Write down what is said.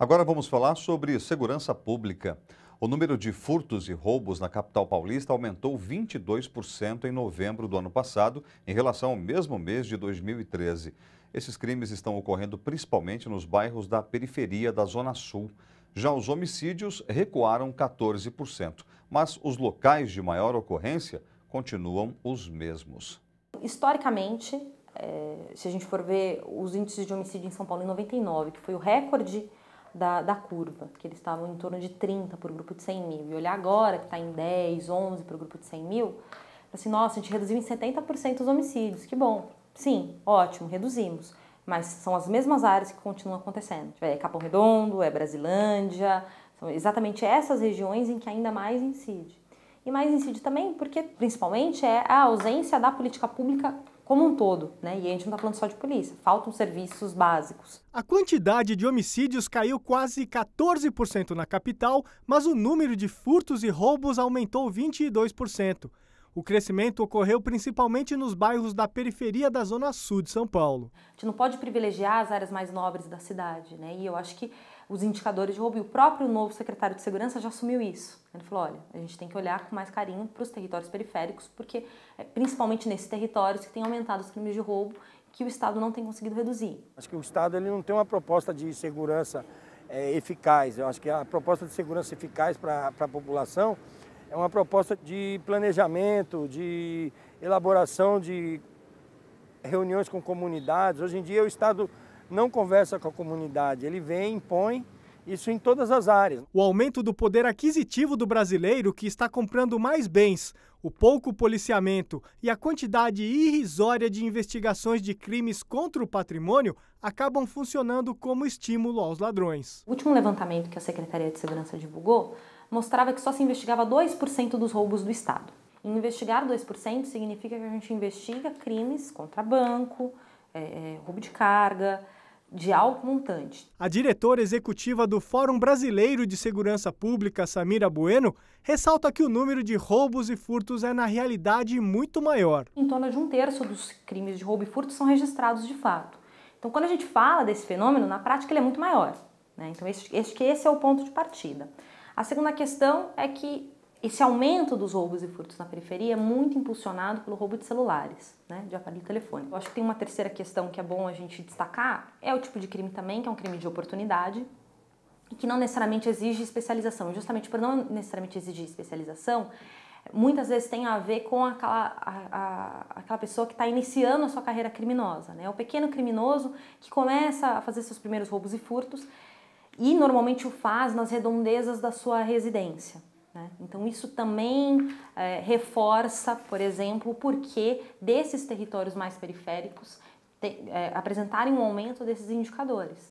Agora vamos falar sobre segurança pública. O número de furtos e roubos na capital paulista aumentou 22% em novembro do ano passado, em relação ao mesmo mês de 2013. Esses crimes estão ocorrendo principalmente nos bairros da periferia da Zona Sul. Já os homicídios recuaram 14%, mas os locais de maior ocorrência continuam os mesmos. Historicamente, eh, se a gente for ver os índices de homicídio em São Paulo em 99, que foi o recorde da, da curva, que eles estavam em torno de 30 para o grupo de 100 mil. E olhar agora, que está em 10, 11 para o grupo de 100 mil, assim, nossa, a gente reduziu em 70% os homicídios, que bom. Sim, ótimo, reduzimos. Mas são as mesmas áreas que continuam acontecendo. É Capão Redondo, é Brasilândia, são exatamente essas regiões em que ainda mais incide. E mais incide também porque, principalmente, é a ausência da política pública como um todo, né? E a gente não está falando só de polícia, faltam serviços básicos. A quantidade de homicídios caiu quase 14% na capital, mas o número de furtos e roubos aumentou 22%. O crescimento ocorreu principalmente nos bairros da periferia da Zona Sul de São Paulo. A gente não pode privilegiar as áreas mais nobres da cidade, né? E eu acho que os indicadores de roubo, e o próprio novo secretário de Segurança já assumiu isso. Ele falou: olha, a gente tem que olhar com mais carinho para os territórios periféricos, porque é principalmente nesses territórios que tem aumentado os crimes de roubo que o Estado não tem conseguido reduzir. Acho que o Estado ele não tem uma proposta de segurança é, eficaz. Eu acho que a proposta de segurança eficaz para a população é uma proposta de planejamento, de elaboração de reuniões com comunidades. Hoje em dia o Estado não conversa com a comunidade, ele vem, impõe isso em todas as áreas. O aumento do poder aquisitivo do brasileiro que está comprando mais bens, o pouco policiamento e a quantidade irrisória de investigações de crimes contra o patrimônio acabam funcionando como estímulo aos ladrões. O último levantamento que a Secretaria de Segurança divulgou mostrava que só se investigava 2% dos roubos do Estado. investigar 2% significa que a gente investiga crimes contra banco, é, roubo de carga, de alto montante. A diretora executiva do Fórum Brasileiro de Segurança Pública, Samira Bueno, ressalta que o número de roubos e furtos é, na realidade, muito maior. Em torno de um terço dos crimes de roubo e furto são registrados de fato. Então, quando a gente fala desse fenômeno, na prática ele é muito maior. Né? Então, esse é o ponto de partida. A segunda questão é que esse aumento dos roubos e furtos na periferia é muito impulsionado pelo roubo de celulares, né, de aparelho telefônico. Eu acho que tem uma terceira questão que é bom a gente destacar, é o tipo de crime também, que é um crime de oportunidade, e que não necessariamente exige especialização. Justamente por não necessariamente exigir especialização, muitas vezes tem a ver com aquela, a, a, aquela pessoa que está iniciando a sua carreira criminosa, né? É o pequeno criminoso que começa a fazer seus primeiros roubos e furtos e normalmente o faz nas redondezas da sua residência. Né? Então, isso também é, reforça, por exemplo, o porquê desses territórios mais periféricos te, é, apresentarem um aumento desses indicadores.